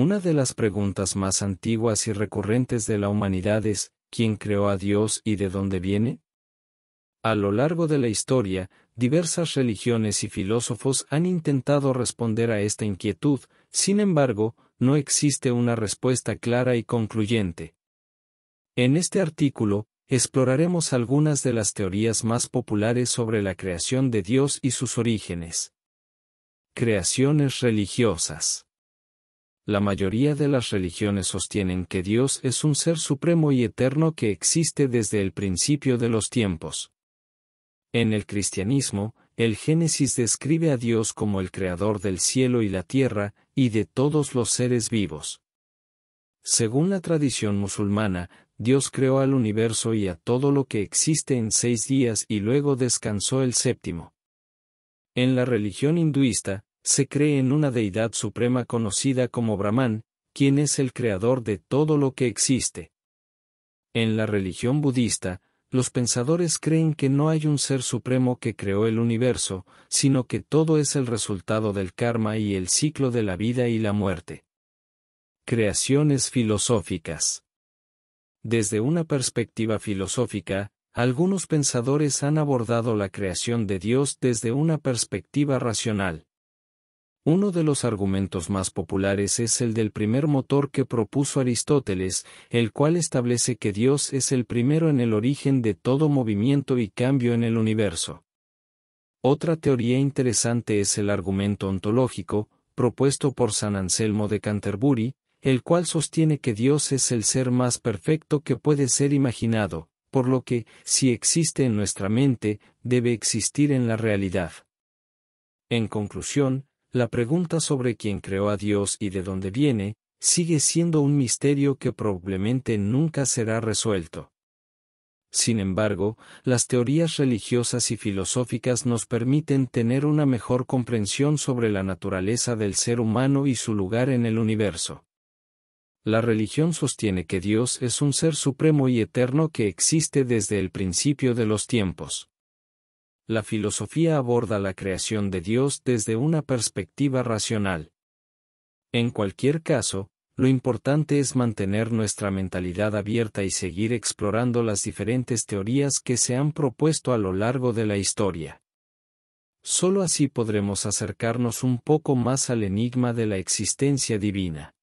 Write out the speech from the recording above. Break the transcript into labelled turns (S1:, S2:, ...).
S1: Una de las preguntas más antiguas y recurrentes de la humanidad es, ¿quién creó a Dios y de dónde viene? A lo largo de la historia, diversas religiones y filósofos han intentado responder a esta inquietud, sin embargo, no existe una respuesta clara y concluyente. En este artículo, exploraremos algunas de las teorías más populares sobre la creación de Dios y sus orígenes. Creaciones religiosas la mayoría de las religiones sostienen que Dios es un ser supremo y eterno que existe desde el principio de los tiempos. En el cristianismo, el Génesis describe a Dios como el creador del cielo y la tierra, y de todos los seres vivos. Según la tradición musulmana, Dios creó al universo y a todo lo que existe en seis días y luego descansó el séptimo. En la religión hinduista, se cree en una deidad suprema conocida como Brahman, quien es el creador de todo lo que existe. En la religión budista, los pensadores creen que no hay un ser supremo que creó el universo, sino que todo es el resultado del karma y el ciclo de la vida y la muerte. Creaciones filosóficas. Desde una perspectiva filosófica, algunos pensadores han abordado la creación de Dios desde una perspectiva racional. Uno de los argumentos más populares es el del primer motor que propuso Aristóteles, el cual establece que Dios es el primero en el origen de todo movimiento y cambio en el universo. Otra teoría interesante es el argumento ontológico, propuesto por San Anselmo de Canterbury, el cual sostiene que Dios es el ser más perfecto que puede ser imaginado, por lo que, si existe en nuestra mente, debe existir en la realidad. En conclusión, la pregunta sobre quién creó a Dios y de dónde viene, sigue siendo un misterio que probablemente nunca será resuelto. Sin embargo, las teorías religiosas y filosóficas nos permiten tener una mejor comprensión sobre la naturaleza del ser humano y su lugar en el universo. La religión sostiene que Dios es un ser supremo y eterno que existe desde el principio de los tiempos la filosofía aborda la creación de Dios desde una perspectiva racional. En cualquier caso, lo importante es mantener nuestra mentalidad abierta y seguir explorando las diferentes teorías que se han propuesto a lo largo de la historia. Solo así podremos acercarnos un poco más al enigma de la existencia divina.